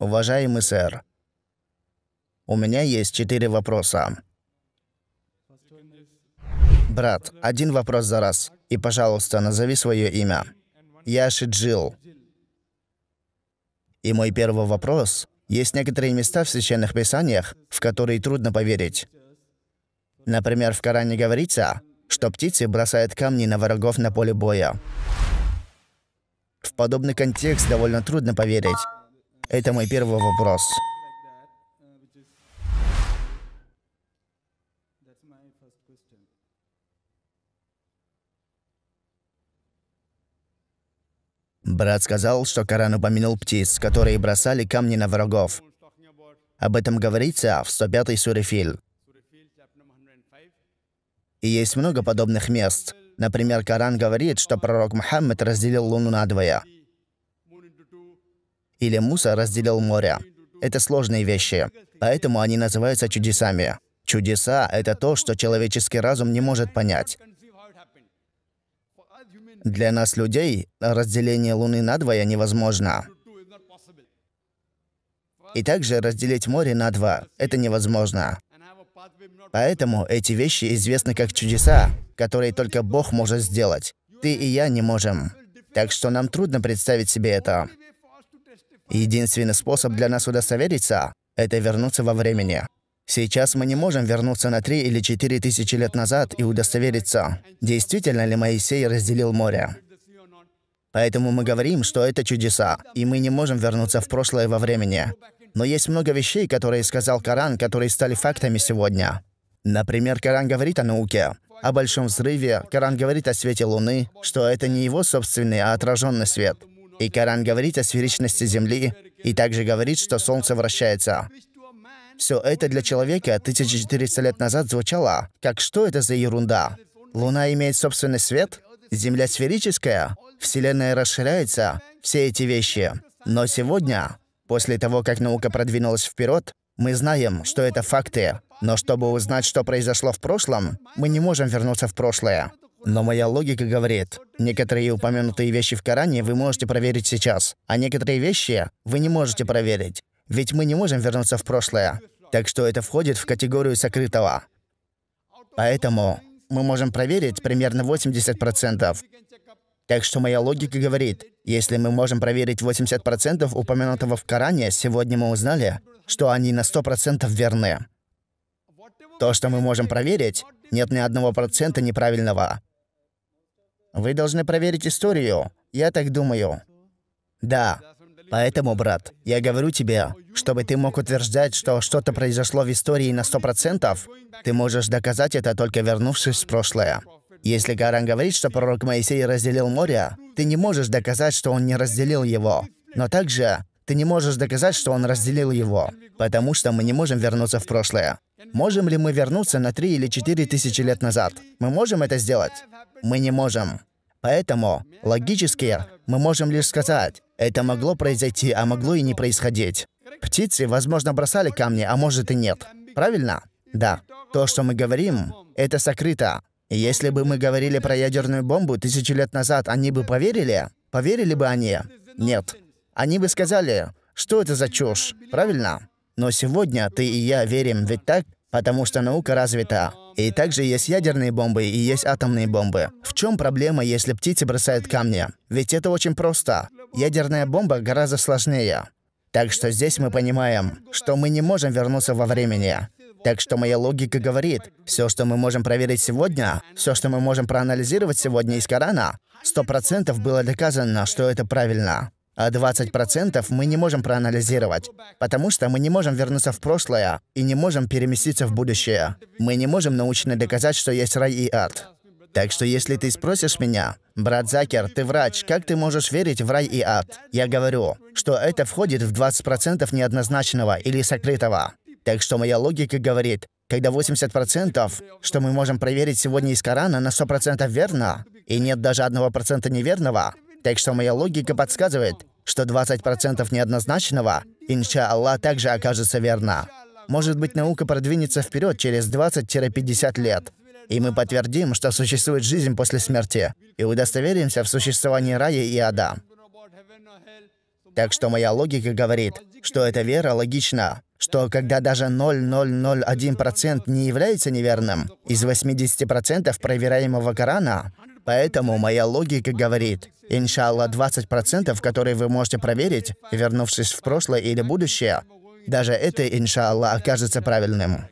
Уважаемый сэр, у меня есть четыре вопроса. Брат, один вопрос за раз. И, пожалуйста, назови свое имя. Я Шиджил. И мой первый вопрос. Есть некоторые места в священных писаниях, в которые трудно поверить. Например, в Коране говорится, что птицы бросают камни на врагов на поле боя. В подобный контекст довольно трудно поверить. Это мой первый вопрос. Брат сказал, что Коран упомянул птиц, которые бросали камни на врагов. Об этом говорится в 105-й суре Филь. И есть много подобных мест. Например, Коран говорит, что пророк Мухаммад разделил луну надвое или Муса разделил море. Это сложные вещи, поэтому они называются чудесами. Чудеса — это то, что человеческий разум не может понять. Для нас, людей, разделение Луны надвое невозможно. И также разделить море на два — это невозможно. Поэтому эти вещи известны как чудеса, которые только Бог может сделать. Ты и я не можем. Так что нам трудно представить себе это. Единственный способ для нас удостовериться – это вернуться во времени. Сейчас мы не можем вернуться на 3 или 4 тысячи лет назад и удостовериться, действительно ли Моисей разделил море. Поэтому мы говорим, что это чудеса, и мы не можем вернуться в прошлое во времени. Но есть много вещей, которые сказал Коран, которые стали фактами сегодня. Например, Коран говорит о науке, о большом взрыве, Коран говорит о свете Луны, что это не его собственный, а отраженный свет – и Коран говорит о сферичности Земли, и также говорит, что Солнце вращается. Все это для человека 1400 лет назад звучало, как «что это за ерунда?» Луна имеет собственный свет? Земля сферическая? Вселенная расширяется? Все эти вещи. Но сегодня, после того, как наука продвинулась вперед, мы знаем, что это факты. Но чтобы узнать, что произошло в прошлом, мы не можем вернуться в прошлое. Но моя логика говорит, некоторые упомянутые вещи в Коране вы можете проверить сейчас, а некоторые вещи вы не можете проверить, ведь мы не можем вернуться в прошлое. Так что это входит в категорию сокрытого. Поэтому мы можем проверить примерно 80%. Так что моя логика говорит, если мы можем проверить 80% упомянутого в Коране, сегодня мы узнали, что они на 100% верны. То, что мы можем проверить, нет ни одного процента неправильного. Вы должны проверить историю. Я так думаю. Да. Поэтому, брат, я говорю тебе, чтобы ты мог утверждать, что что-то произошло в истории на сто процентов, ты можешь доказать это, только вернувшись в прошлое. Если Гаран говорит, что пророк Моисей разделил море, ты не можешь доказать, что он не разделил его. Но также ты не можешь доказать, что он разделил его, потому что мы не можем вернуться в прошлое. Можем ли мы вернуться на три или четыре тысячи лет назад? Мы можем это сделать? Мы не можем. Поэтому, логически, мы можем лишь сказать, это могло произойти, а могло и не происходить. Птицы, возможно, бросали камни, а может и нет. Правильно? Да. То, что мы говорим, это сокрыто. Если бы мы говорили про ядерную бомбу тысячи лет назад, они бы поверили? Поверили бы они? Нет. Они бы сказали, что это за чушь, правильно? Но сегодня ты и я верим ведь так, потому что наука развита. И также есть ядерные бомбы и есть атомные бомбы. В чем проблема, если птицы бросают камни? Ведь это очень просто. Ядерная бомба гораздо сложнее. Так что здесь мы понимаем, что мы не можем вернуться во времени. Так что моя логика говорит, все, что мы можем проверить сегодня, все, что мы можем проанализировать сегодня из Корана, сто было доказано, что это правильно а 20% мы не можем проанализировать, потому что мы не можем вернуться в прошлое и не можем переместиться в будущее. Мы не можем научно доказать, что есть рай и ад. Так что если ты спросишь меня, брат Закер, ты врач, как ты можешь верить в рай и ад? Я говорю, что это входит в 20% неоднозначного или сокрытого. Так что моя логика говорит, когда 80%, что мы можем проверить сегодня из Корана, на 100% верно, и нет даже 1% неверного, так что моя логика подсказывает, что 20% неоднозначного, инша Аллах, также окажется верна. Может быть, наука продвинется вперед через 20-50 лет, и мы подтвердим, что существует жизнь после смерти, и удостоверимся в существовании рая и ада. Так что моя логика говорит, что эта вера логична, что когда даже 0,001% не является неверным, из 80% проверяемого Корана, Поэтому моя логика говорит, иншалла, 20%, которые вы можете проверить, вернувшись в прошлое или будущее, даже это, иншалла, окажется правильным.